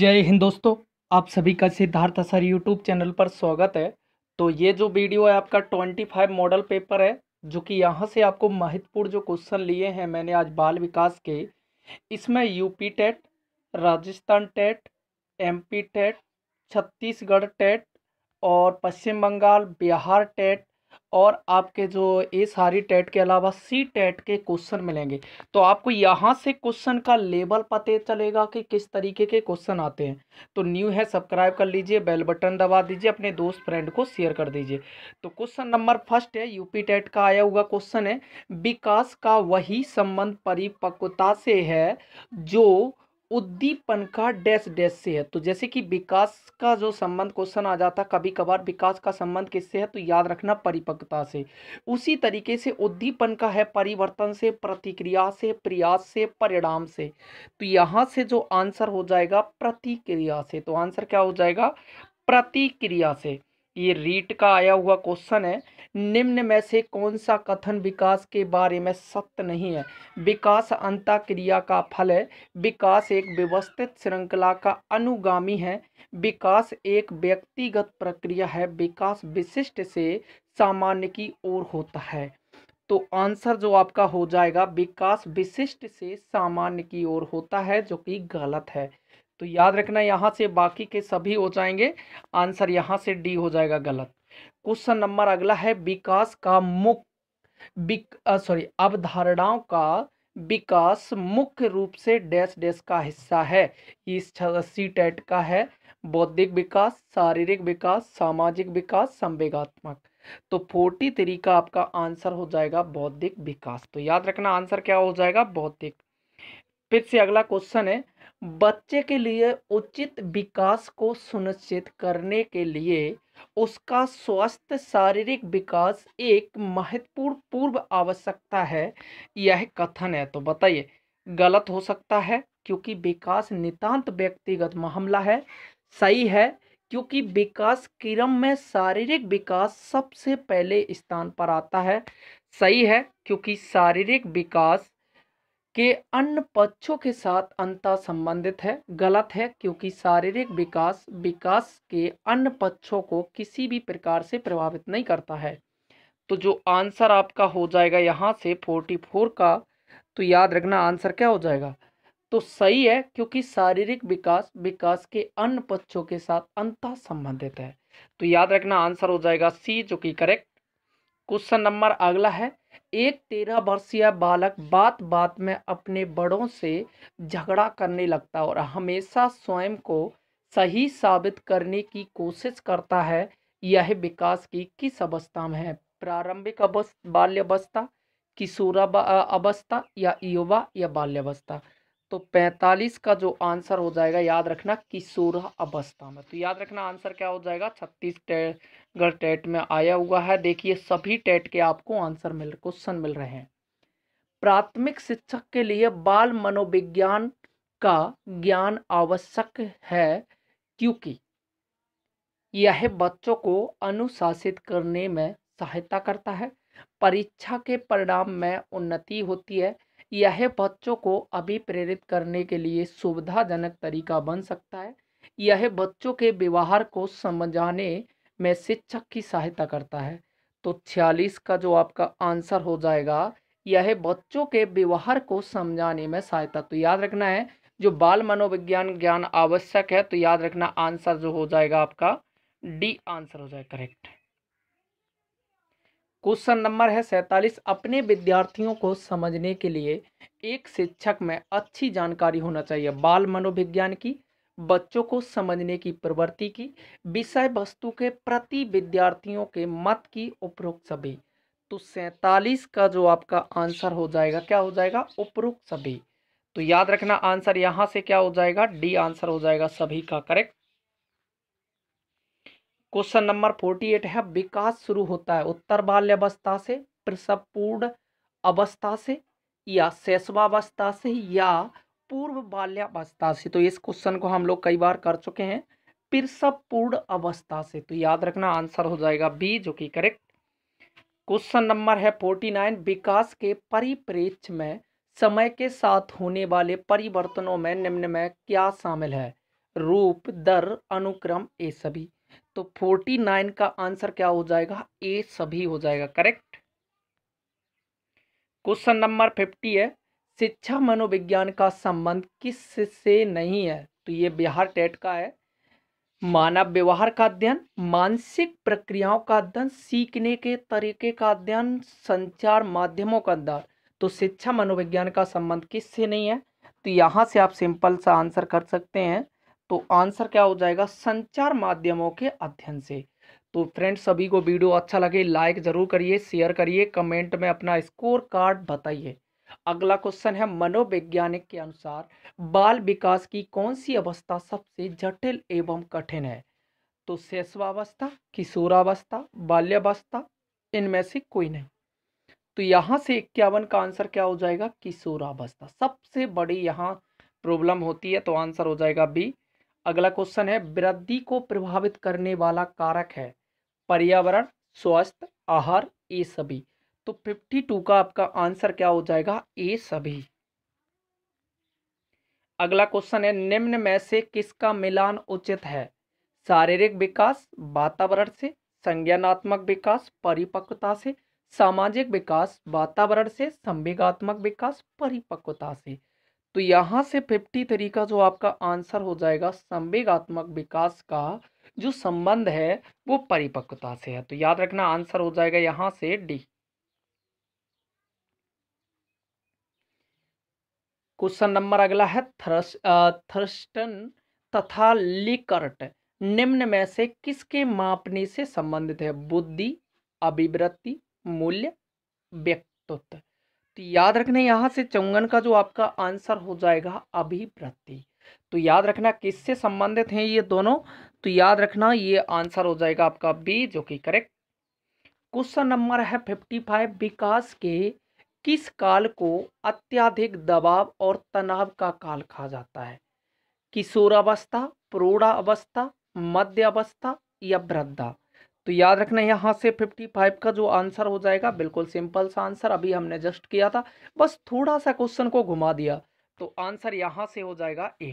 जय हिंद दोस्तों आप सभी का सिद्धार्थ असर यूट्यूब चैनल पर स्वागत है तो ये जो वीडियो है आपका 25 मॉडल पेपर है जो कि यहाँ से आपको महत्वपूर्ण जो क्वेश्चन लिए हैं मैंने आज बाल विकास के इसमें UP TET Rajasthan TET MP TET Chhattisgarh TET और पश्चिम बंगाल बिहार टेट और आपके जो ए सारी टेट के अलावा सी टेट के क्वेश्चन मिलेंगे तो आपको यहाँ से क्वेश्चन का लेबल पते चलेगा कि किस तरीके के क्वेश्चन आते हैं तो न्यू है सब्सक्राइब कर लीजिए बेल बटन दबा दीजिए अपने दोस्त फ्रेंड को शेयर कर दीजिए तो क्वेश्चन नंबर फर्स्ट है यूपी टेट का आया हुआ क्वेश्चन है विकास का वही संबंध परिपक्वता से है जो उद्दीपन का डैश डैश से है तो जैसे कि विकास का जो संबंध क्वेश्चन आ जाता है कभी कभार विकास का संबंध किससे है तो याद रखना परिपक्वता से उसी तरीके से उद्दीपन का है परिवर्तन से प्रतिक्रिया से प्रयास से परिणाम से तो यहाँ से जो आंसर हो जाएगा प्रतिक्रिया से तो आंसर क्या हो जाएगा प्रतिक्रिया से ये रीट का आया हुआ क्वेश्चन है निम्न में से कौन सा कथन विकास के बारे में सत्य नहीं है विकास अंता क्रिया का फल है विकास एक व्यवस्थित श्रृंखला का अनुगामी है विकास एक व्यक्तिगत प्रक्रिया है विकास विशिष्ट से सामान्य की ओर होता है तो आंसर जो आपका हो जाएगा विकास विशिष्ट से सामान्य की ओर होता है जो कि गलत है तो याद रखना यहाँ से बाकी के सभी हो जाएंगे आंसर यहाँ से डी हो जाएगा गलत क्वेश्चन नंबर अगला है विकास का मुख्य सॉरी अवधारणाओं का विकास मुख्य रूप से डैश डैश का हिस्सा है इस सी टेट का है बौद्धिक विकास शारीरिक विकास सामाजिक विकास संवेगात्मक तो फोर्टी थ्री का आपका आंसर हो जाएगा बौद्धिक विकास तो याद रखना आंसर क्या हो जाएगा बौद्धिक फिर से अगला क्वेश्चन है बच्चे के लिए उचित विकास को सुनिश्चित करने के लिए उसका स्वस्थ शारीरिक विकास एक महत्वपूर्ण पूर्व आवश्यकता है यह कथन है तो बताइए गलत हो सकता है क्योंकि विकास नितांत व्यक्तिगत मामला है सही है क्योंकि विकास क्रम में शारीरिक विकास सबसे पहले स्थान पर आता है सही है क्योंकि शारीरिक विकास के अन्य पक्षों के साथ अंतः संबंधित है गलत है क्योंकि शारीरिक विकास विकास के अन्य पक्षों को किसी भी प्रकार से प्रभावित नहीं करता है तो जो आंसर आपका हो जाएगा यहाँ से फोर्टी फोर का तो याद रखना आंसर क्या हो जाएगा तो सही है क्योंकि शारीरिक विकास विकास के अन्य पक्षों के साथ अंतः संबंधित है तो याद रखना आंसर हो जाएगा सी जो कि करेक्ट क्वेश्चन नंबर अगला है एक तेरह वर्षीय बालक बात बात में अपने बड़ों से झगड़ा करने लगता और हमेशा स्वयं को सही साबित करने की कोशिश करता है यह विकास की किस अवस्था में है प्रारंभिक अवस्था बाल्यावस्था किशोरा अवस्था या युवा या बाल्यावस्था तो 45 का जो आंसर हो जाएगा याद रखना किशोर अवस्था में तो याद रखना आंसर क्या हो जाएगा छत्तीसगढ़ टेट में आया हुआ है देखिए सभी टेट के आपको आंसर मिल क्वेश्चन मिल रहे हैं प्राथमिक शिक्षक के लिए बाल मनोविज्ञान का ज्ञान आवश्यक है क्योंकि यह बच्चों को अनुशासित करने में सहायता करता है परीक्षा के परिणाम में उन्नति होती है यह बच्चों को अभी प्रेरित करने के लिए सुविधाजनक तरीका बन सकता है यह बच्चों के व्यवहार को समझाने में शिक्षक की सहायता करता है तो छियालीस का जो आपका आंसर हो जाएगा यह बच्चों के व्यवहार को समझाने में सहायता तो याद रखना है जो बाल मनोविज्ञान ज्ञान आवश्यक है तो याद रखना आंसर जो हो जाएगा आपका डी आंसर हो जाएगा करेक्ट क्वेश्चन नंबर है सैंतालीस अपने विद्यार्थियों को समझने के लिए एक शिक्षक में अच्छी जानकारी होना चाहिए बाल मनोविज्ञान की बच्चों को समझने की प्रवृत्ति की विषय वस्तु के प्रति विद्यार्थियों के मत की उपरोक्त सभी तो सैंतालीस का जो आपका आंसर हो जाएगा क्या हो जाएगा उपरोक्त सभी तो याद रखना आंसर यहाँ से क्या हो जाएगा डी आंसर हो जाएगा सभी का correct question number forty eight है विकास शुरू होता है उत्तर बाल्य अवस्था से प्रसवपूर्ण अवस्था से या शैशवावस्था से या पूर्व बाल्यावस्था से तो इस क्वेश्चन को हम लोग कई बार कर चुके हैं प्रसवपूर्ण अवस्था से तो याद रखना आंसर हो जाएगा बी जो कि करेक्ट क्वेश्चन नंबर है फोर्टी नाइन विकास के परिप्रेक्ष्य में समय के साथ होने वाले परिवर्तनों में निम्न में क्या शामिल है रूप दर अनुक्रम ये सभी तो फोर्टी नाइन का आंसर क्या हो जाएगा ए सभी हो जाएगा करेक्ट क्वेश्चन नंबर फिफ्टी है शिक्षा मनोविज्ञान का संबंध किस से नहीं है तो ये बिहार टेट का है मानव व्यवहार का अध्ययन मानसिक प्रक्रियाओं का अध्ययन सीखने के तरीके का अध्ययन संचार माध्यमों का अध्ययन तो शिक्षा मनोविज्ञान का संबंध किससे नहीं है तो यहाँ से आप सिंपल सा आंसर कर सकते हैं तो आंसर क्या हो जाएगा संचार माध्यमों के अध्ययन से तो फ्रेंड्स सभी को वीडियो अच्छा लगे लाइक ज़रूर करिए शेयर करिए कमेंट में अपना स्कोर कार्ड बताइए अगला क्वेश्चन है मनोवैज्ञानिक के अनुसार बाल विकास की कौन सी अवस्था सबसे जटिल एवं कठिन है तो शैशवावस्था किशोरावस्था बाल्यावस्था इनमें से कोई नहीं तो यहाँ से इक्यावन का आंसर क्या हो जाएगा किशोरावस्था सबसे बड़ी यहाँ प्रॉब्लम होती है तो आंसर हो जाएगा बी अगला क्वेश्चन है वृद्धि को प्रभावित करने वाला कारक है पर्यावरण स्वास्थ्य आहार ये सभी तो 52 का आपका आंसर क्या हो जाएगा ए सभी अगला क्वेश्चन है निम्न में से किसका मिलान उचित है शारीरिक विकास वातावरण से संज्ञानात्मक विकास परिपक्वता से सामाजिक विकास वातावरण से संवेगात्मक विकास परिपक्वता से तो यहाँ से फिफ्टी तरीका जो आपका आंसर हो जाएगा संवेगात्मक विकास का जो संबंध है वो परिपक्वता से है तो याद रखना आंसर हो जाएगा यहाँ से डी क्वेश्चन नंबर अगला है थ्रस थ्रस्टन तथा लिकर्ट निम्न में से किसके मापने से संबंधित है बुद्धि अभिवृत्ति मूल्य व्यक्तित्व याद रखना यहाँ से चौंगन का जो आपका आंसर हो जाएगा अभिवृत्ति तो याद रखना किससे संबंधित हैं ये दोनों तो याद रखना ये आंसर हो जाएगा आपका बी जो कि करेक्ट क्वेश्चन नंबर है फिफ्टी फाइव विकास के किस काल को अत्याधिक दबाव और तनाव का काल कहा जाता है किशोरावस्था प्रौढ़ावस्था अवस्था मध्य अवस्था या वृद्धा तो याद रखना यहाँ से 55 का जो आंसर हो जाएगा बिल्कुल सिंपल सा आंसर अभी हमने जस्ट किया था बस थोड़ा सा क्वेश्चन को घुमा दिया तो आंसर यहाँ से हो जाएगा ए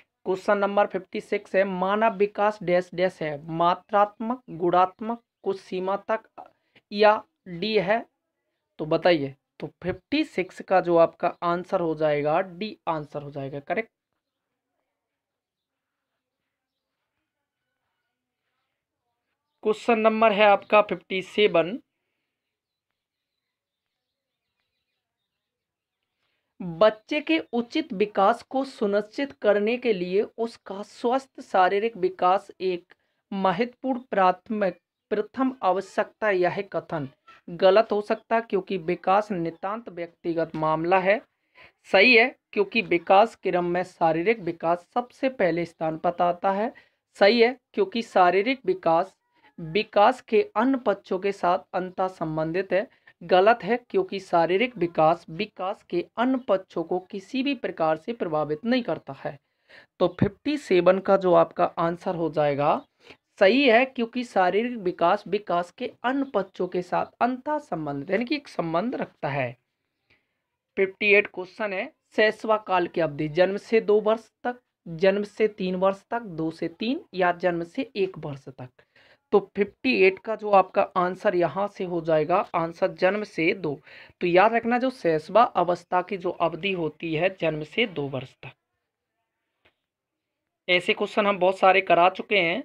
क्वेश्चन नंबर 56 है मानव विकास डैश डैश है मात्रात्मक गुणात्मक कुछ सीमा तक या डी है तो बताइए तो 56 का जो आपका आंसर हो जाएगा डी आंसर हो जाएगा करेक्ट क्वेश्चन नंबर है आपका फिफ्टी सेवन बच्चे के उचित विकास को सुनिश्चित करने के लिए उसका स्वस्थ शारीरिक विकास एक महत्वपूर्ण प्राथमिक प्रथम आवश्यकता यह कथन गलत हो सकता क्योंकि विकास नितांत व्यक्तिगत मामला है सही है क्योंकि विकास क्रम में शारीरिक विकास सबसे पहले स्थान पर आता है सही है क्योंकि शारीरिक विकास विकास के अन्य पक्षों के साथ अंत संबंधित है गलत है क्योंकि शारीरिक विकास विकास के अन्य पक्षों को किसी भी प्रकार से प्रभावित नहीं करता है तो फिफ्टी सेवन का जो आपका आंसर हो जाएगा सही है क्योंकि शारीरिक विकास विकास के अन्य पक्षों के साथ अंत संबंध यानी कि एक संबंध रखता है फिफ्टी एट क्वेश्चन है सैसवा काल की अवधि जन्म से दो वर्ष तक जन्म से तीन वर्ष तक दो से तीन या जन्म से एक वर्ष तक तो 58 का जो आपका आंसर यहाँ से हो जाएगा आंसर जन्म से दो तो याद रखना जो सैसवा अवस्था की जो अवधि होती है जन्म से दो वर्ष तक ऐसे क्वेश्चन हम बहुत सारे करा चुके हैं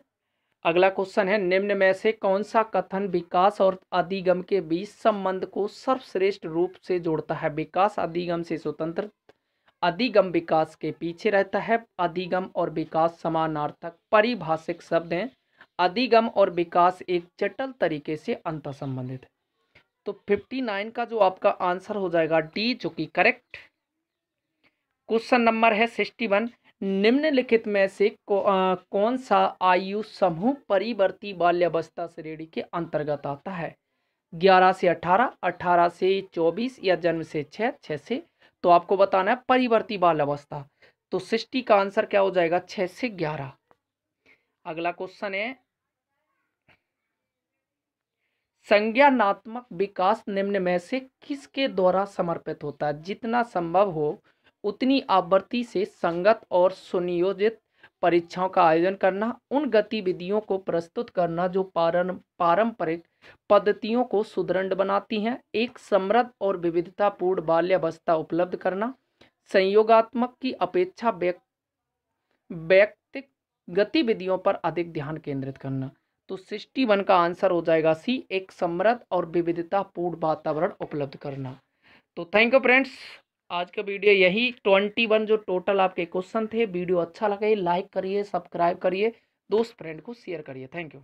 अगला क्वेश्चन है निम्न में से कौन सा कथन विकास और अधिगम के बीच संबंध को सर्वश्रेष्ठ रूप से जोड़ता है विकास अधिगम से स्वतंत्र अधिगम विकास के पीछे रहता है अधिगम और विकास समानार्थक परिभाषिक शब्द हैं अधिगम और विकास एक जटल तरीके से संबंधित है तो 59 का जो आपका आंसर हो जाएगा डी जो कि करेक्ट क्वेश्चन नंबर है 61 निम्नलिखित में से आ, कौन सा आयु समूह परिवर्ती बाल्यावस्था श्रेणी के अंतर्गत आता है 11 से 18, 18 से 24 या जन्म से 6, 6 से तो आपको बताना है परिवर्ती बाल अवस्था तो सिक्सटी का आंसर क्या हो जाएगा 6 से 11 अगला क्वेश्चन है संज्ञानात्मक विकास निम्न में से किसके द्वारा समर्पित होता है जितना संभव हो उतनी आवृत्ति से संगत और सुनियोजित परीक्षाओं का आयोजन करना उन गतिविधियों को प्रस्तुत करना जो पारंपरिक पद्धतियों को सुदृढ़ बनाती हैं एक समृद्ध और विविधतापूर्ण बाल्यावस्था उपलब्ध करना संयोगात्मक की अपेक्षा व्यक्तिक गतिविधियों पर अधिक ध्यान केंद्रित करना तो सिक्सटी वन का आंसर हो जाएगा सी एक समृद्ध और विविधतापूर्ण वातावरण उपलब्ध करना तो थैंक यू फ्रेंड्स आज का वीडियो यही ट्वेंटी वन जो टोटल आपके क्वेश्चन थे वीडियो अच्छा लगे लाइक करिए सब्सक्राइब करिए दोस्त फ्रेंड को शेयर करिए थैंक यू